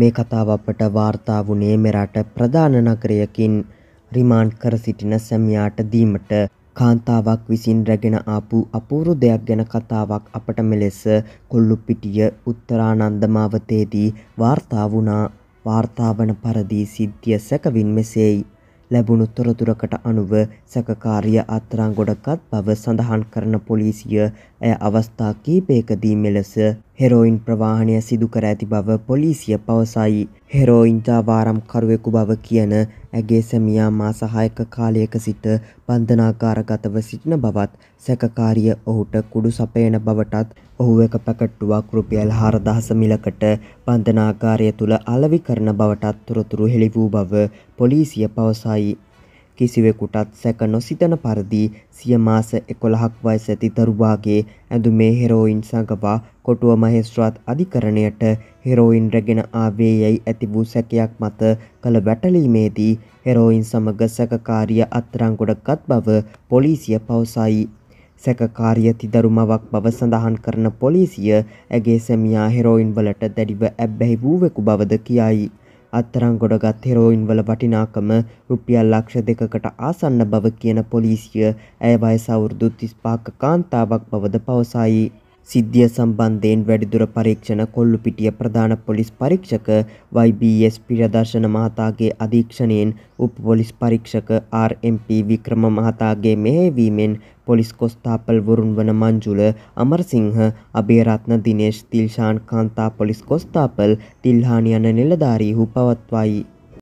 මේ කතාව අපට වාර්තා වුණේ මෙරට ප්‍රධාන නගරයකින් රිමාන්ඩ් කර සිටින සැමියාට දීමට කාන්තාවක් විසින් රැගෙන ආපු අපූරු දෙයක් ගැන කතාවක් අපට මෙලෙස කොල්ලුපිටිය උත්තරානන්ද මාවතේදී වාර්තා වුණා. වාර්තාවන පරිදි සිද්ධිය සැකවින් මෙසේයි. ලැබුණු තොරතුරකට අනුව සැකකාරිය අත්තරංගොඩකත් බව සඳහන් කරන පොලිසිය ඇය අවස්ථා කීපයකදී මෙලෙස හෙරෝයින් ප්‍රවාහණය සිදුකර ඇති බව පොලිසිය පවසයි. හෙරෝයින්ටාවාරම්කරුවෙකු බව කියන ඇගේ සැමියා මා සහායක කාලයක සිට බන්ධනාකාරගතව සිටින බවත් සැකකාරිය ඔහුට කුඩු සපයන බවටත් ඔහු එක පැකට්ටුවක් රුපියල් හාරදහස මිලකට බන්ධනාකාරය තුළ අලවි කරන බවටත් තොරතුරු හෙළි වූ බව පොලිසිය පවසයි. කිසිවෙකුටත් සැක නොසිතන පරිදි සිය මාස 11ක් වයස ඇති දරුවාගේ ඇඳුමේ හෙරෝයින් සඟවා කොටුව මහේස්ත්‍රාත් අධිකරණයට හෙරෝයින් රැගෙන ආවේ යයි ඇති වූ සැකයක් මත කළ වැටලීමේදී හෙරෝයින් සමග සැකකාරිය අත්අඩංගුවටගත් බව පොලිසිය පවසයි. සැකකාරිය තිදරුමවක් බව සඳහන් කරන පොලිසිය ඇගේ සැමියා හෙරෝයින් වලට දැඩිව ඇබ්බැහි වූවෙකු බවද කියයි. අත්තරං ගොඩගත් හෙරෝයින්වල වටිනාකම රුපියල් ලක්ෂ දෙකකට ආසන්න බව කියන පොලිසිය ඇය වයසවුරුදු තිස්පාක කාන්තාවක් බවද පවසයි. සිද්ධිය සම්බන්ධයෙන් වැඩිදුර පරීක්ෂණ කොල්ලුපිටිය ප්‍රධාන පොලිස් පරීක්ෂක YBS පිරදර්ශන මහතාගේ අධීක්ෂණයෙන් උප පොලිස් පරීක්ෂක RMP වික්‍රම මහතාගේ මෙහෙයවීමෙන් පොලිස් කොස්තාපල් වරුන් වන මංජුල අමරසිංහ අබේරත්න දිනේශ් තිල්ෂාන් කාන්තා පොලිස් කොස්තාපල් තිල්හානි යන නිලධාරීහු පවත්වයි